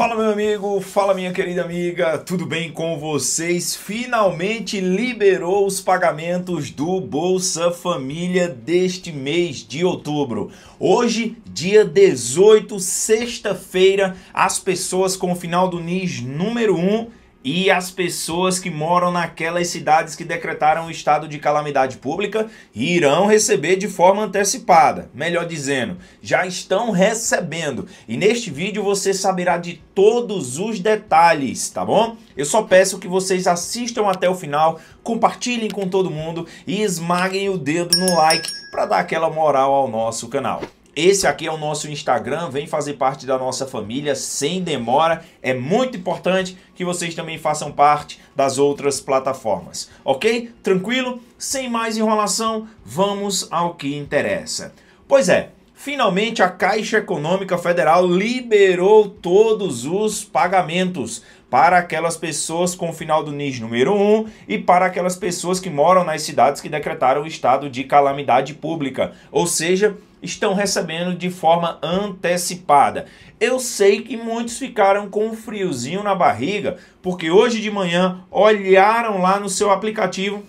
Fala meu amigo, fala minha querida amiga, tudo bem com vocês? Finalmente liberou os pagamentos do Bolsa Família deste mês de outubro. Hoje, dia 18, sexta-feira, as pessoas com o final do NIS número 1 e as pessoas que moram naquelas cidades que decretaram o estado de calamidade pública irão receber de forma antecipada, melhor dizendo, já estão recebendo. E neste vídeo você saberá de todos os detalhes, tá bom? Eu só peço que vocês assistam até o final, compartilhem com todo mundo e esmaguem o dedo no like para dar aquela moral ao nosso canal. Esse aqui é o nosso Instagram, vem fazer parte da nossa família sem demora. É muito importante que vocês também façam parte das outras plataformas, ok? Tranquilo? Sem mais enrolação, vamos ao que interessa. Pois é, finalmente a Caixa Econômica Federal liberou todos os pagamentos para aquelas pessoas com o final do NIS número 1 e para aquelas pessoas que moram nas cidades que decretaram o estado de calamidade pública, ou seja, estão recebendo de forma antecipada. Eu sei que muitos ficaram com um friozinho na barriga, porque hoje de manhã olharam lá no seu aplicativo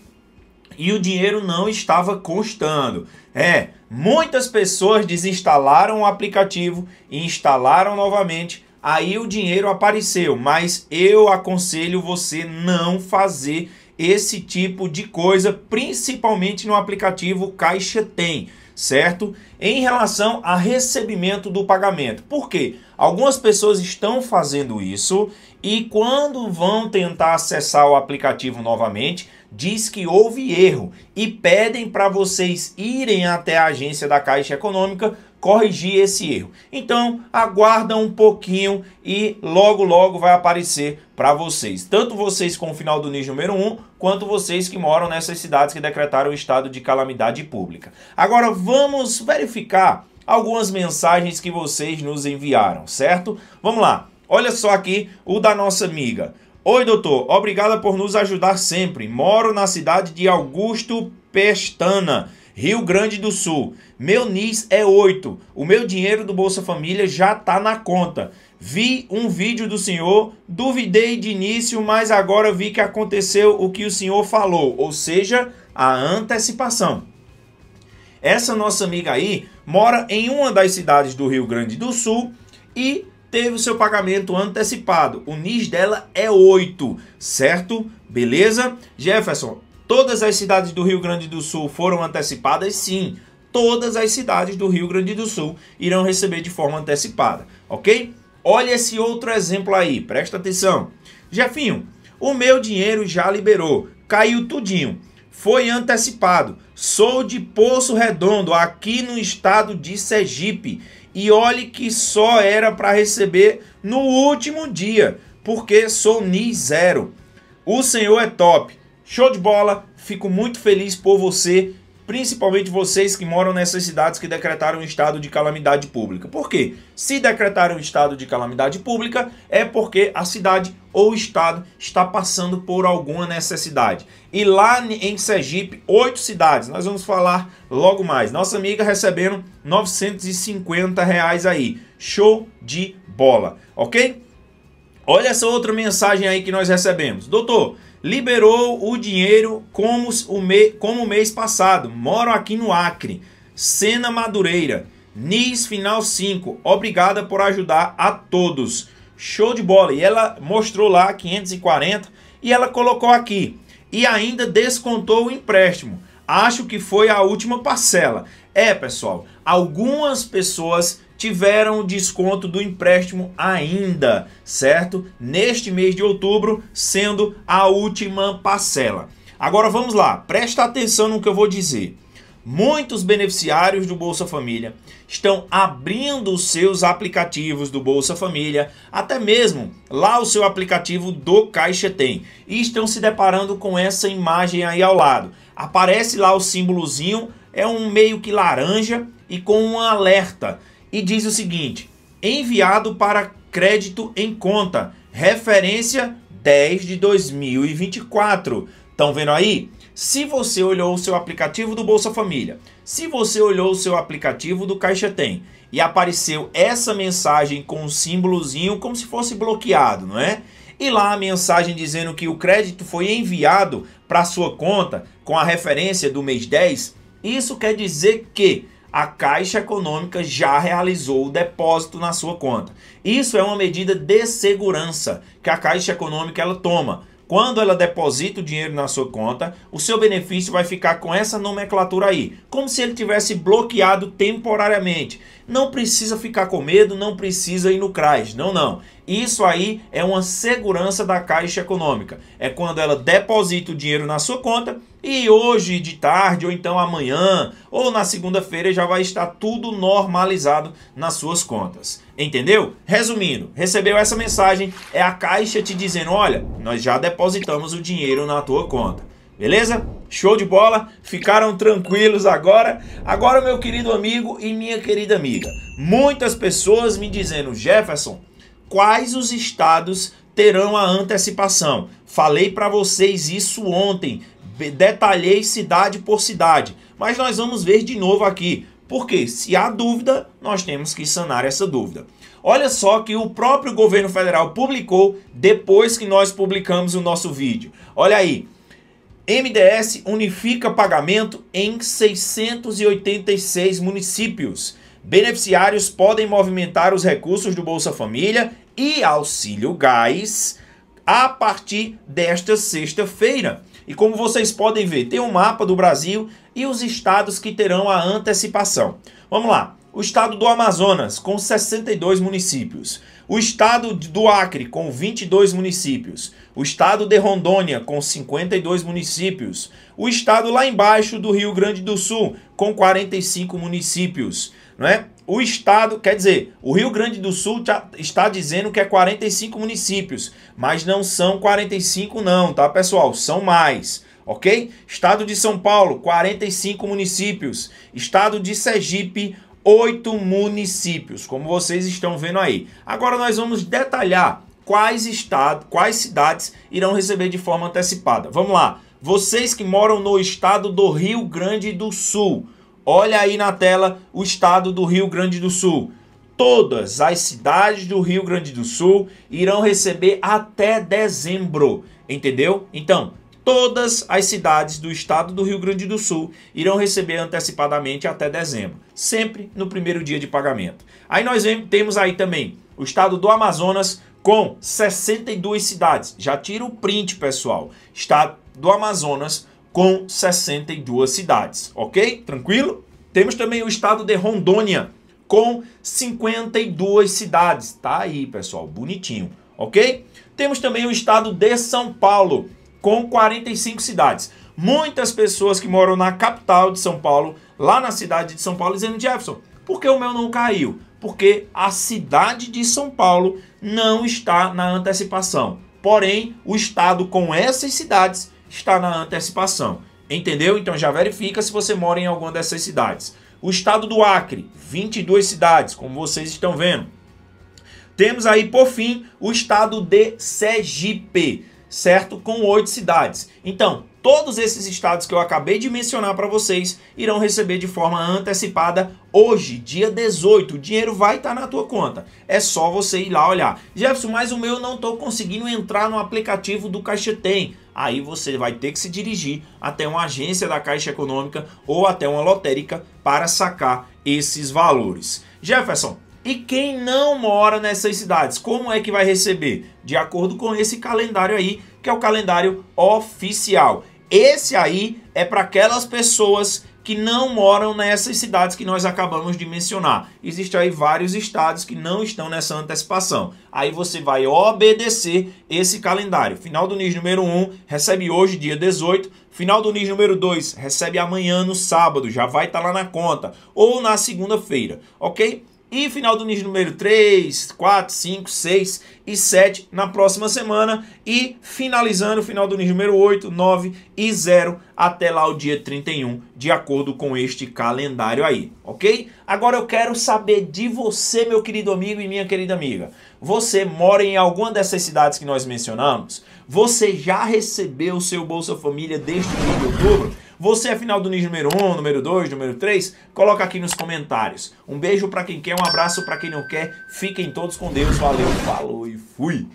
e o dinheiro não estava constando. É, muitas pessoas desinstalaram o aplicativo e instalaram novamente aí o dinheiro apareceu, mas eu aconselho você não fazer esse tipo de coisa, principalmente no aplicativo Caixa Tem, certo? Em relação a recebimento do pagamento. Por quê? Algumas pessoas estão fazendo isso e quando vão tentar acessar o aplicativo novamente, diz que houve erro e pedem para vocês irem até a agência da Caixa Econômica corrigir esse erro. Então, aguarda um pouquinho e logo logo vai aparecer para vocês. Tanto vocês com o final do NIS número 1, quanto vocês que moram nessas cidades que decretaram o estado de calamidade pública. Agora vamos verificar algumas mensagens que vocês nos enviaram, certo? Vamos lá. Olha só aqui o da nossa amiga. Oi, doutor. Obrigada por nos ajudar sempre. Moro na cidade de Augusto Pestana Rio Grande do Sul, meu NIS é 8. O meu dinheiro do Bolsa Família já tá na conta. Vi um vídeo do senhor, duvidei de início, mas agora vi que aconteceu o que o senhor falou, ou seja, a antecipação. Essa nossa amiga aí mora em uma das cidades do Rio Grande do Sul e teve o seu pagamento antecipado. O NIS dela é 8, certo? Beleza? Jefferson, Todas as cidades do Rio Grande do Sul foram antecipadas? Sim, todas as cidades do Rio Grande do Sul irão receber de forma antecipada, ok? Olha esse outro exemplo aí, presta atenção. Jefinho, o meu dinheiro já liberou, caiu tudinho, foi antecipado. Sou de Poço Redondo, aqui no estado de Sergipe. E olhe que só era para receber no último dia, porque sou NI zero. O senhor é top. Show de bola, fico muito feliz por você, principalmente vocês que moram nessas cidades que decretaram um estado de calamidade pública. Por quê? Se decretaram um estado de calamidade pública, é porque a cidade ou o estado está passando por alguma necessidade. E lá em Sergipe, oito cidades, nós vamos falar logo mais. Nossa amiga recebendo 950 reais aí. Show de bola, ok? Olha essa outra mensagem aí que nós recebemos. Doutor, liberou o dinheiro como o, me, como o mês passado. Moro aqui no Acre. Cena Madureira. NIS Final 5. Obrigada por ajudar a todos. Show de bola. E ela mostrou lá 540 e ela colocou aqui. E ainda descontou o empréstimo. Acho que foi a última parcela. É, pessoal, algumas pessoas tiveram desconto do empréstimo ainda, certo? Neste mês de outubro, sendo a última parcela. Agora vamos lá, presta atenção no que eu vou dizer. Muitos beneficiários do Bolsa Família estão abrindo os seus aplicativos do Bolsa Família, até mesmo lá o seu aplicativo do Caixa Tem, e estão se deparando com essa imagem aí ao lado. Aparece lá o símbolozinho, é um meio que laranja e com um alerta e diz o seguinte: enviado para crédito em conta, referência 10 de 2024. Estão vendo aí? Se você olhou o seu aplicativo do Bolsa Família, se você olhou o seu aplicativo do Caixa Tem e apareceu essa mensagem com um símbolozinho como se fosse bloqueado, não é? E lá a mensagem dizendo que o crédito foi enviado para sua conta com a referência do mês 10, isso quer dizer que a Caixa Econômica já realizou o depósito na sua conta. Isso é uma medida de segurança que a Caixa Econômica ela toma. Quando ela deposita o dinheiro na sua conta, o seu benefício vai ficar com essa nomenclatura aí, como se ele tivesse bloqueado temporariamente. Não precisa ficar com medo, não precisa ir no CRAS, não, não. Isso aí é uma segurança da Caixa Econômica. É quando ela deposita o dinheiro na sua conta, e hoje de tarde, ou então amanhã, ou na segunda-feira, já vai estar tudo normalizado nas suas contas. Entendeu? Resumindo, recebeu essa mensagem, é a Caixa te dizendo: olha, nós já depositamos o dinheiro na tua conta. Beleza? Show de bola? Ficaram tranquilos agora? Agora, meu querido amigo e minha querida amiga, muitas pessoas me dizendo, Jefferson, quais os estados terão a antecipação? Falei para vocês isso ontem detalhei cidade por cidade, mas nós vamos ver de novo aqui, porque se há dúvida, nós temos que sanar essa dúvida. Olha só que o próprio governo federal publicou depois que nós publicamos o nosso vídeo. Olha aí. MDS unifica pagamento em 686 municípios. Beneficiários podem movimentar os recursos do Bolsa Família e Auxílio Gás a partir desta sexta-feira. E como vocês podem ver, tem um mapa do Brasil e os estados que terão a antecipação. Vamos lá. O estado do Amazonas, com 62 municípios. O estado do Acre, com 22 municípios. O estado de Rondônia, com 52 municípios. O estado lá embaixo do Rio Grande do Sul, com 45 municípios. Não é? o Estado, quer dizer, o Rio Grande do Sul tá, está dizendo que é 45 municípios, mas não são 45 não, tá pessoal? São mais, ok? Estado de São Paulo, 45 municípios. Estado de Sergipe, 8 municípios, como vocês estão vendo aí. Agora nós vamos detalhar quais estados, quais cidades irão receber de forma antecipada. Vamos lá. Vocês que moram no estado do Rio Grande do Sul, Olha aí na tela o estado do Rio Grande do Sul. Todas as cidades do Rio Grande do Sul irão receber até dezembro, entendeu? Então, todas as cidades do estado do Rio Grande do Sul irão receber antecipadamente até dezembro, sempre no primeiro dia de pagamento. Aí nós temos aí também o estado do Amazonas com 62 cidades. Já tira o print, pessoal. Estado do Amazonas com 62 cidades, ok? Tranquilo? Temos também o estado de Rondônia, com 52 cidades. Tá aí, pessoal, bonitinho, ok? Temos também o estado de São Paulo, com 45 cidades. Muitas pessoas que moram na capital de São Paulo, lá na cidade de São Paulo, dizendo: Jefferson, por que o meu não caiu? Porque a cidade de São Paulo não está na antecipação. Porém, o estado com essas cidades está na antecipação. Entendeu? Então já verifica se você mora em alguma dessas cidades. O estado do Acre, 22 cidades, como vocês estão vendo. Temos aí, por fim, o estado de Sergipe, certo? Com oito cidades. Então, todos esses estados que eu acabei de mencionar para vocês irão receber de forma antecipada hoje, dia 18. O dinheiro vai estar tá na tua conta. É só você ir lá olhar. Jefferson, mas o meu não estou conseguindo entrar no aplicativo do Caixa Tem aí você vai ter que se dirigir até uma agência da Caixa Econômica ou até uma lotérica para sacar esses valores. Jefferson, e quem não mora nessas cidades, como é que vai receber? De acordo com esse calendário aí, que é o calendário oficial. Esse aí é para aquelas pessoas que não moram nessas cidades que nós acabamos de mencionar. Existem aí vários estados que não estão nessa antecipação. Aí você vai obedecer esse calendário. Final do NIS número 1 recebe hoje, dia 18. Final do NIS número 2 recebe amanhã, no sábado. Já vai estar tá lá na conta. Ou na segunda-feira, ok? e final do ninja número 3, 4, 5, 6 e 7 na próxima semana e finalizando o final do ninja número 8, 9 e 0 até lá o dia 31, de acordo com este calendário aí, ok? Agora eu quero saber de você, meu querido amigo e minha querida amiga. Você mora em alguma dessas cidades que nós mencionamos? Você já recebeu o seu Bolsa Família desde mês de outubro? Você é final do NIS número 1, número 2, número 3? Coloca aqui nos comentários. Um beijo para quem quer, um abraço para quem não quer. Fiquem todos com Deus. Valeu, falou e fui.